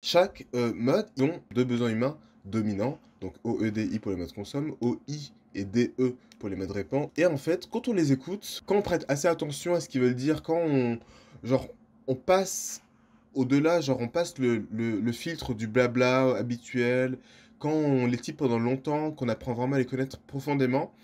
Chaque euh, mode, mode ont deux besoins humains dominants, donc OEDI pour les modes consomme, OI et DE pour les modes répand. Et en fait, quand on les écoute, quand on prête assez attention à ce qu'ils veulent dire, quand on, genre, on passe au-delà, genre on passe le, filtre du blabla habituel, quand on les type pendant longtemps, qu'on apprend vraiment à les connaître profondément,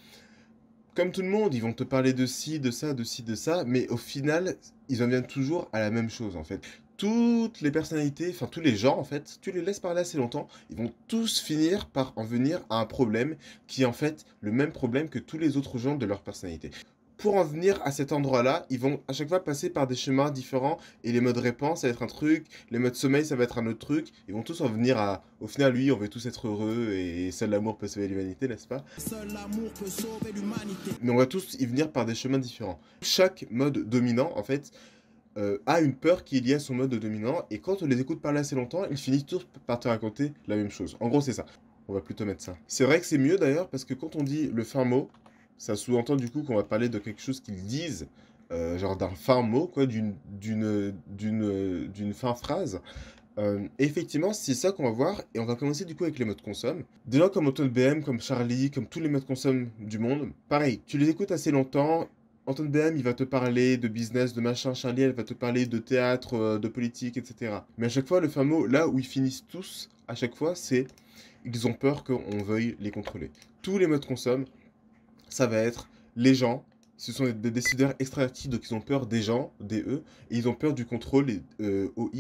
comme tout le monde, ils vont te parler de ci, de ça, de ci, de ça, mais au final, ils en viennent toujours à la même chose en fait toutes les personnalités, enfin tous les gens en fait, tu les laisses parler assez longtemps, ils vont tous finir par en venir à un problème qui est en fait le même problème que tous les autres gens de leur personnalité. Pour en venir à cet endroit-là, ils vont à chaque fois passer par des chemins différents et les modes réponses, ça va être un truc, les modes sommeil, ça va être un autre truc. Ils vont tous en venir à, au final, lui, on veut tous être heureux et seul l'amour peut sauver l'humanité, n'est-ce pas Seul l'amour peut sauver Mais on va tous y venir par des chemins différents. Chaque mode dominant, en fait, euh, a une peur qu'il y liée son mode dominant, et quand on les écoute parler assez longtemps, ils finissent tous par te raconter la même chose. En gros, c'est ça. On va plutôt mettre ça. C'est vrai que c'est mieux d'ailleurs, parce que quand on dit le fin mot, ça sous-entend du coup qu'on va parler de quelque chose qu'ils disent, euh, genre d'un fin mot, quoi, d'une, d'une, d'une, d'une fin phrase. Euh, effectivement, c'est ça qu'on va voir, et on va commencer du coup avec les modes consomme. Déjà, comme Anton BM, comme Charlie, comme tous les modes consomme du monde, pareil, tu les écoutes assez longtemps, Antoine BM, il va te parler de business, de machin, Charlie, elle va te parler de théâtre, euh, de politique, etc. Mais à chaque fois, le fameux « là où ils finissent tous, à chaque fois, c'est ils ont peur qu'on veuille les contrôler. Tous les modes somme, ça va être les gens, ce sont des décideurs extravertis, donc ils ont peur des gens, des eux, et ils ont peur du contrôle euh, OI,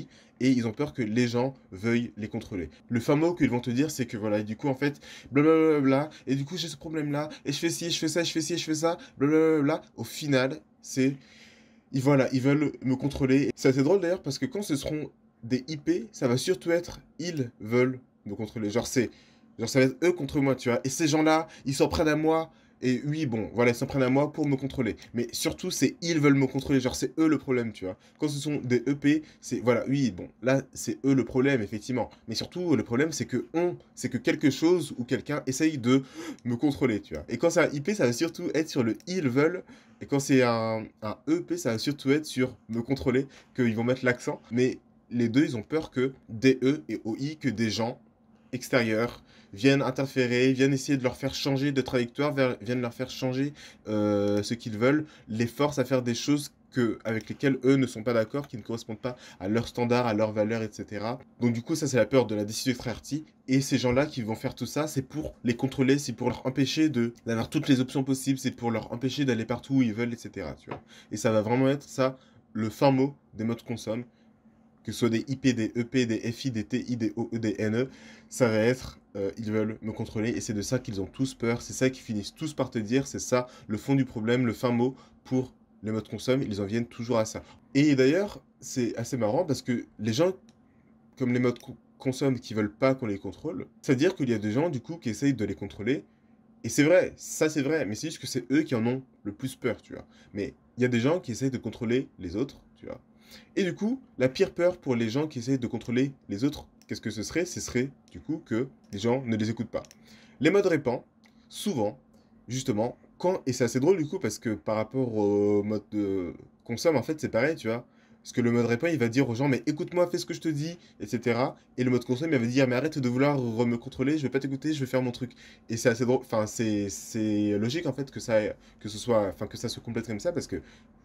et ils ont peur que les gens veuillent les contrôler. Le fameux qu'ils vont te dire, c'est que voilà, et du coup, en fait, blablabla, et du coup, j'ai ce problème-là, et je fais ci, je fais ça, je fais ci, je fais ça, blablabla. Au final, c'est. voilà, ils veulent me contrôler. C'est assez drôle d'ailleurs, parce que quand ce seront des IP, ça va surtout être ils veulent me contrôler. Genre, c'est. Genre, ça va être eux contre moi, tu vois. Et ces gens-là, ils s'en prennent à moi. Et oui, bon, voilà, ils s'en prennent à moi pour me contrôler. Mais surtout, c'est ils veulent me contrôler. Genre, c'est eux le problème, tu vois. Quand ce sont des EP, c'est voilà, oui, bon, là, c'est eux le problème, effectivement. Mais surtout, le problème, c'est que on, c'est que quelque chose ou quelqu'un essaye de me contrôler, tu vois. Et quand c'est un IP, ça va surtout être sur le ils veulent. Et quand c'est un, un EP, ça va surtout être sur me contrôler, qu'ils vont mettre l'accent. Mais les deux, ils ont peur que des E et OI, que des gens extérieurs viennent interférer, viennent essayer de leur faire changer de trajectoire, viennent leur faire changer euh, ce qu'ils veulent, les forcent à faire des choses que, avec lesquelles eux ne sont pas d'accord, qui ne correspondent pas à leurs standards, à leurs valeurs, etc. Donc du coup, ça c'est la peur de la décision extravertie. Et ces gens-là qui vont faire tout ça, c'est pour les contrôler, c'est pour leur empêcher d'avoir toutes les options possibles, c'est pour leur empêcher d'aller partout où ils veulent, etc. Et ça va vraiment être ça, le fin mot des modes consomme que ce soit des IP, des EP, des FI, des TI, des NE, e, ça va être euh, ils veulent me contrôler et c'est de ça qu'ils ont tous peur, c'est ça qu'ils finissent tous par te dire, c'est ça le fond du problème, le fin mot pour les modes consomme, ils en viennent toujours à ça. Et d'ailleurs, c'est assez marrant parce que les gens comme les modes consomme, qui veulent pas qu'on les contrôle, c'est-à-dire qu'il y a des gens du coup qui essayent de les contrôler et c'est vrai, ça c'est vrai, mais c'est juste que c'est eux qui en ont le plus peur, tu vois. Mais il y a des gens qui essayent de contrôler les autres, tu vois. Et du coup, la pire peur pour les gens qui essaient de contrôler les autres, qu'est-ce que ce serait Ce serait du coup que les gens ne les écoutent pas. Les modes répand, souvent, justement, quand, et c'est assez drôle du coup parce que par rapport au mode de consomme, en fait, c'est pareil, tu vois. Parce que le mode répond, il va dire aux gens, mais écoute-moi, fais ce que je te dis, etc. Et le mode conseil il va dire, mais arrête de vouloir me contrôler, je vais pas t'écouter, je vais faire mon truc. Et c'est assez drôle, enfin, c'est logique en fait que ça, que ce soit, enfin, que ça se complète comme ça, parce que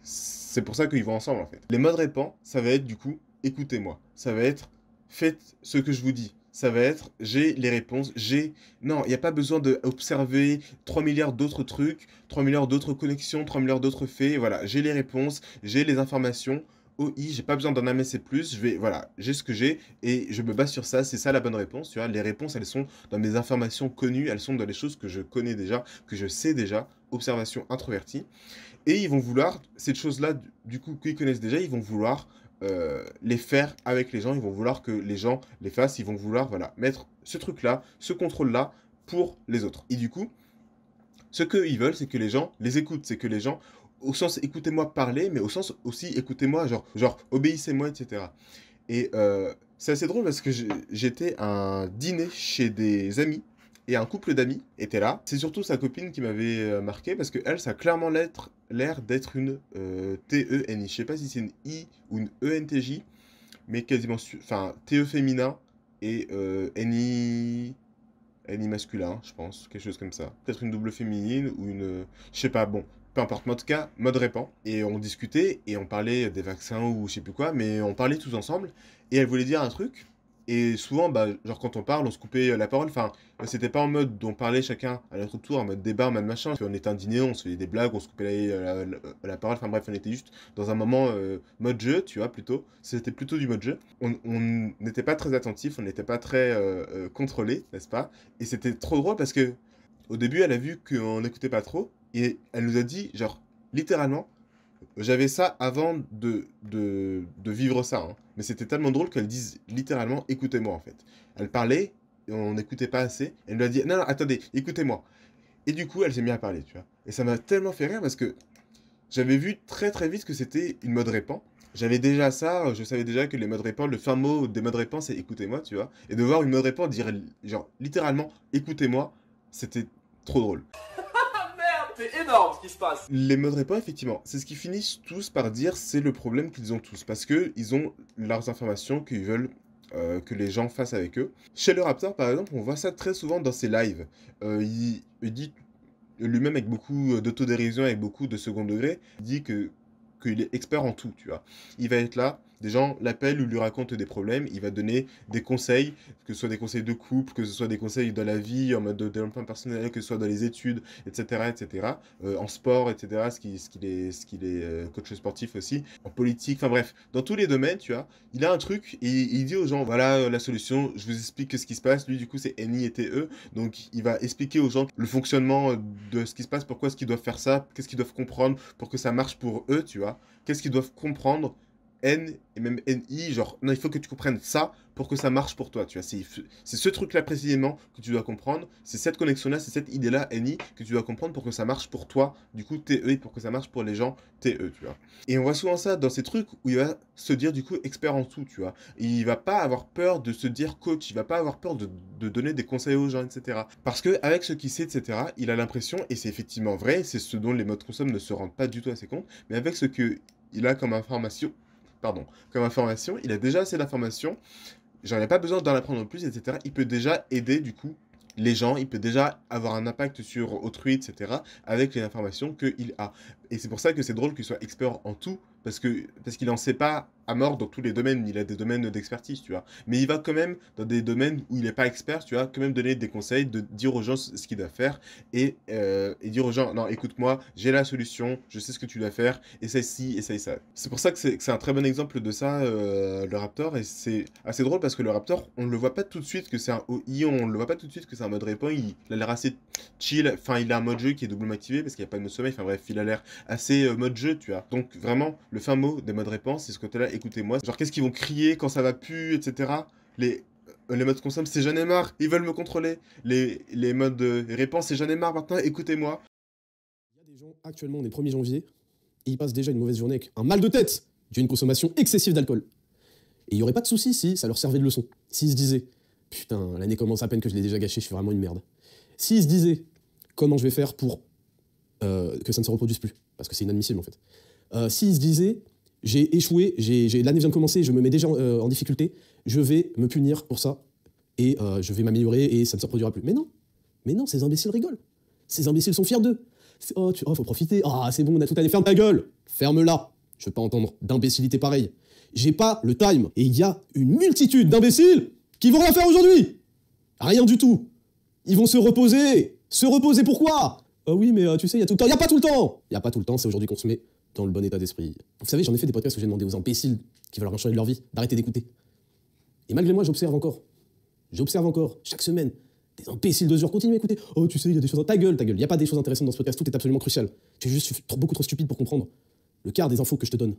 c'est pour ça qu'ils vont ensemble en fait. Les modes répand, ça va être du coup, écoutez-moi. Ça va être, faites ce que je vous dis ça va être j'ai les réponses, j'ai... Non, il n'y a pas besoin d'observer 3 milliards d'autres trucs, 3 milliards d'autres connexions, 3 milliards d'autres faits, voilà, j'ai les réponses, j'ai les informations, OI, j'ai pas besoin d'en amasser plus, je vais, voilà, j'ai ce que j'ai et je me base sur ça, c'est ça la bonne réponse, tu vois, les réponses elles sont dans mes informations connues, elles sont dans les choses que je connais déjà, que je sais déjà, observation introvertie, et ils vont vouloir, cette chose-là, du coup, qu'ils connaissent déjà, ils vont vouloir euh, les faire avec les gens, ils vont vouloir que les gens les fassent, ils vont vouloir, voilà, mettre ce truc-là, ce contrôle-là pour les autres. Et du coup, ce qu'ils veulent, c'est que les gens les écoutent, c'est que les gens au sens écoutez-moi parler, mais au sens aussi écoutez-moi, genre, genre obéissez-moi, etc. Et euh, c'est assez drôle parce que j'étais à un dîner chez des amis et un couple d'amis était là. C'est surtout sa copine qui m'avait euh, marqué parce que elle, ça a clairement l'air d'être une euh, T-E-N-I. Je sais pas si c'est une I ou une E-N-T-J, mais quasiment. Enfin, TE féminin et euh, NI. NI masculin, je pense, quelque chose comme ça. Peut-être une double féminine ou une. Je sais pas, bon, peu importe mode cas, mode répand, et on discutait, et on parlait des vaccins ou je sais plus quoi, mais on parlait tous ensemble, et elle voulait dire un truc, et souvent, bah, genre quand on parle, on se coupait la parole, enfin, c'était pas en mode dont parlait chacun à notre tour, en mode débat, en mode machin, on était indignés, on se faisait des blagues, on se coupait la, parole, enfin bref, on était juste dans un moment euh, mode jeu, tu vois, plutôt, c'était plutôt du mode jeu, on n'était pas très attentifs, on n'était pas très euh, euh, contrôlés, n'est-ce pas, et c'était trop drôle parce que... Au début, elle a vu qu'on n'écoutait pas trop, et elle nous a dit, genre, littéralement, j'avais ça avant de, de, vivre ça. Hein. Mais c'était tellement drôle qu'elle dise littéralement, écoutez-moi en fait. Elle parlait, on n'écoutait pas assez. Elle nous a dit, non, non, attendez, écoutez-moi. Et du coup, elle s'est mise à parler, tu vois. Et ça m'a tellement fait rire parce que j'avais vu très très vite que c'était une mode répand. J'avais déjà ça, je savais déjà que les modes répand, le fin mot des modes répand, c'est écoutez-moi, tu vois. Et de voir une mode répand dire, genre, littéralement, écoutez-moi, c'était trop drôle c'est énorme ce qui se passe. Les mode pas effectivement, c'est ce qu'ils finissent tous par dire, c'est le problème qu'ils ont tous, parce que ils ont leurs informations qu'ils veulent euh, que les gens fassent avec eux. Chez le Raptor, par exemple, on voit ça très souvent dans ses lives. Euh, il, dit lui-même avec beaucoup euh, d'autodérision, avec beaucoup de second degré, dit que qu'il est expert en tout, tu vois. Il va être là, des gens l'appellent ou lui racontent des problèmes, il va donner des conseils, que ce soit des conseils de couple, que ce soit des conseils dans la vie, en mode de développement personnel, que ce soit dans les études, etc., etc., euh, en sport, etc., ce qu'il ce est, ce qu'il est euh, coach sportif aussi, en politique, enfin bref, dans tous les domaines, tu vois, il a un truc et il dit aux gens, voilà euh, la solution, je vous explique ce qui se passe, lui du coup c'est NI et e, donc il va expliquer aux gens le fonctionnement de ce qui se passe, pourquoi est-ce qu'ils doivent faire ça, qu'est-ce qu'ils doivent comprendre pour que ça marche pour eux, tu vois, qu'est-ce qu'ils doivent comprendre N et même NI, genre, non, il faut que tu comprennes ça pour que ça marche pour toi, tu vois. C'est ce truc-là précisément que tu dois comprendre, c'est cette connexion-là, c'est cette idée-là, NI, que tu dois comprendre pour que ça marche pour toi, du coup, TE, et pour que ça marche pour les gens, TE, tu vois. Et on voit souvent ça dans ces trucs où il va se dire, du coup, expert en tout, tu vois. il va pas avoir peur de se dire coach, il va pas avoir peur de, donner des conseils aux gens, etc. Parce que avec ce qu'il sait, etc., il a l'impression, et c'est effectivement vrai, c'est ce dont les modes consomment ne se rendent pas du tout à ses comptes, mais avec ce que il a comme information, pardon, comme information, il a déjà assez d'informations, j'en ai pas besoin d'en apprendre plus, etc. Il peut déjà aider du coup les gens, il peut déjà avoir un impact sur autrui, etc., avec les informations qu'il a. Et c'est pour ça que c'est drôle qu'il soit expert en tout, parce que parce qu'il en sait pas à mort dans tous les domaines. Il a des domaines d'expertise, tu vois. Mais il va quand même dans des domaines où il n'est pas expert, tu vois, quand même donner des conseils, de dire aux gens ce qu'il doit faire et, euh, et, dire aux gens non, écoute-moi, j'ai la solution, je sais ce que tu dois faire, essaye ci, essaye ça. C'est pour ça que c'est un très bon exemple de ça, euh, le Raptor, et c'est assez drôle parce que le Raptor, on le voit pas tout de suite que c'est un on le voit pas tout de suite que c'est un mode répond, il, a l'air assez chill, enfin il a un mode jeu qui est doublement activé parce qu'il n'y a pas de sommeil, enfin bref, il a l'air assez euh, mode jeu, tu vois. Donc vraiment, le fin mot des modes réponse, c'est ce côté-là, écoutez-moi. Genre, qu'est-ce qu'ils vont crier quand ça va plus, etc. Les, euh, les modes consomme, c'est j'en ai marre, ils veulent me contrôler. Les, les modes euh, réponse, c'est j'en ai marre maintenant, écoutez-moi. Il y a des gens, actuellement, on est 1er janvier, et ils passent déjà une mauvaise journée avec un mal de tête une consommation excessive d'alcool. Et il n'y aurait pas de souci si ça leur servait de leçon. S'ils se disaient, putain, l'année commence à peine que je l'ai déjà gâché, je suis vraiment une merde. S'ils se disaient, comment je vais faire pour euh, que ça ne se reproduise plus, parce que c'est inadmissible en fait. Euh, S'ils se disaient, j'ai échoué, l'année vient de commencer, je me mets déjà en, euh, difficulté, je vais me punir pour ça, et je vais m'améliorer, et ça ne se reproduira plus. Mais non, mais non, ces imbéciles rigolent. Ces imbéciles sont fiers d'eux. Oh, tu, oh, faut profiter. Ah, c'est bon, on a tout l'année Ferme ta gueule. Ferme-la. Je veux pas entendre d'imbécilité pareille. J'ai pas le time. Et il y a une multitude d'imbéciles qui vont rien faire aujourd'hui. Rien du tout. Ils vont se reposer. Se reposer pourquoi ah oui, mais euh, tu sais, il y a tout le temps. Il a pas tout le temps Il a pas tout le temps, c'est aujourd'hui qu'on se met dans le bon état d'esprit. Vous savez, j'en ai fait des podcasts où j'ai demandé aux imbéciles qui veulent rien changer de leur vie d'arrêter d'écouter. Et malgré moi, j'observe encore. J'observe encore, chaque semaine, des imbéciles de genre continuent à écouter. Oh, tu sais, il y a des choses. dans Ta gueule, ta gueule. Il n'y a pas des choses intéressantes dans ce podcast, tout est absolument crucial. Tu es juste beaucoup trop stupide pour comprendre le quart des infos que je te donne.